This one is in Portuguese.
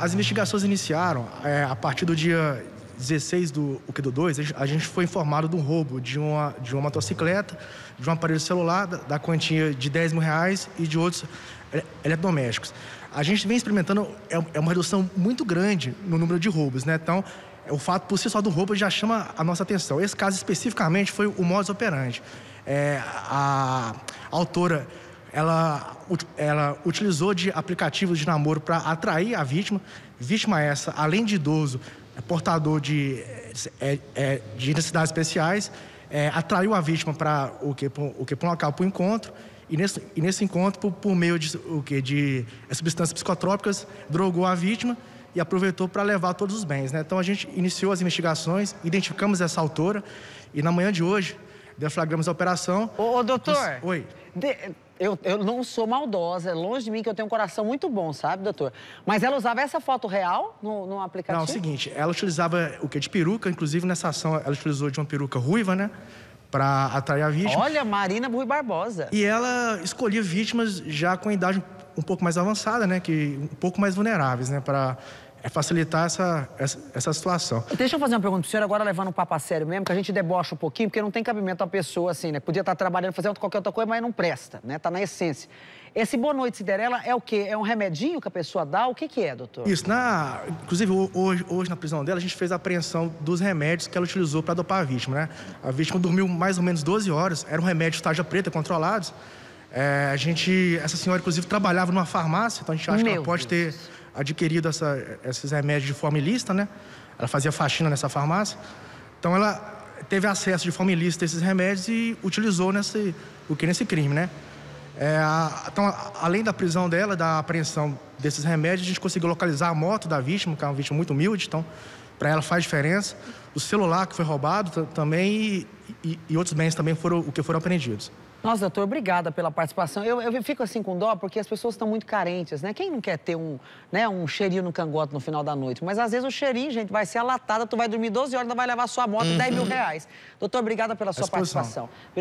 As investigações iniciaram é, a partir do dia 16 do o que do 2, a gente foi informado de um roubo de uma, de uma motocicleta, de um aparelho celular, da, da quantia de 10 mil reais e de outros é, eletrodomésticos. A gente vem experimentando é, é uma redução muito grande no número de roubos, né? Então, é, o fato por si só do roubo já chama a nossa atenção. Esse caso especificamente foi o modus operandi. É, a, a autora ela, ela utilizou de aplicativos de namoro para atrair a vítima. Vítima essa, além de idoso, é portador de, é, é, de necessidades especiais, é, atraiu a vítima para o que o que para um local para o encontro e nesse, e nesse encontro por, por, meio de o que de é, substâncias psicotrópicas drogou a vítima e aproveitou para levar todos os bens, né? Então a gente iniciou as investigações, identificamos essa autora e na manhã de hoje deflagramos a operação. Ô, doutor. Oi. De, eu, eu não sou maldosa, é longe de mim que eu tenho um coração muito bom, sabe, doutor? Mas ela usava essa foto real no, no aplicativo? Não, é o seguinte, ela utilizava o que de peruca, inclusive nessa ação ela utilizou de uma peruca ruiva, né? Para atrair a vítima. Olha, Marina Rui Barbosa. E ela escolhia vítimas já com idade um pouco mais avançada, né? Que um pouco mais vulneráveis, né? Para é facilitar essa, essa, essa, situação. Deixa eu fazer uma pergunta pro senhor, agora levando um papo a sério mesmo, que a gente debocha um pouquinho, porque não tem cabimento a pessoa assim, né? Podia estar trabalhando, fazendo qualquer outra coisa, mas não presta, né? Tá na essência. Esse Boa Noite Cinderela é o quê? É um remedinho que a pessoa dá? O que, que é, doutor? Isso, na... inclusive hoje, hoje na prisão dela, a gente fez a apreensão dos remédios que ela utilizou para dopar a vítima, né? A vítima dormiu mais ou menos 12 horas, era um remédio estágio preta, controlados. É, a gente, essa senhora, inclusive, trabalhava numa farmácia, então a gente acha Meu que ela pode Deus. ter adquirido essa, esses remédios de forma ilícita, né? Ela fazia faxina nessa farmácia. Então ela teve acesso de forma ilícita a esses remédios e utilizou nesse, o que nesse crime, né? É, então, além da prisão dela, da apreensão desses remédios, a gente conseguiu localizar a moto da vítima, que é uma vítima muito humilde, então para ela faz diferença. O celular que foi roubado também e, e, e outros bens também foram o que foram apreendidos. Nossa, doutor, obrigada pela participação. Eu, eu, fico assim com dó porque as pessoas estão muito carentes, né? Quem não quer ter um, né, um cheirinho no cangote no final da noite? Mas às vezes o cheirinho, gente, vai ser a latada, tu vai dormir 12 horas, vai levar sua moto uhum. 10 mil reais. Doutor, obrigada pela sua participação.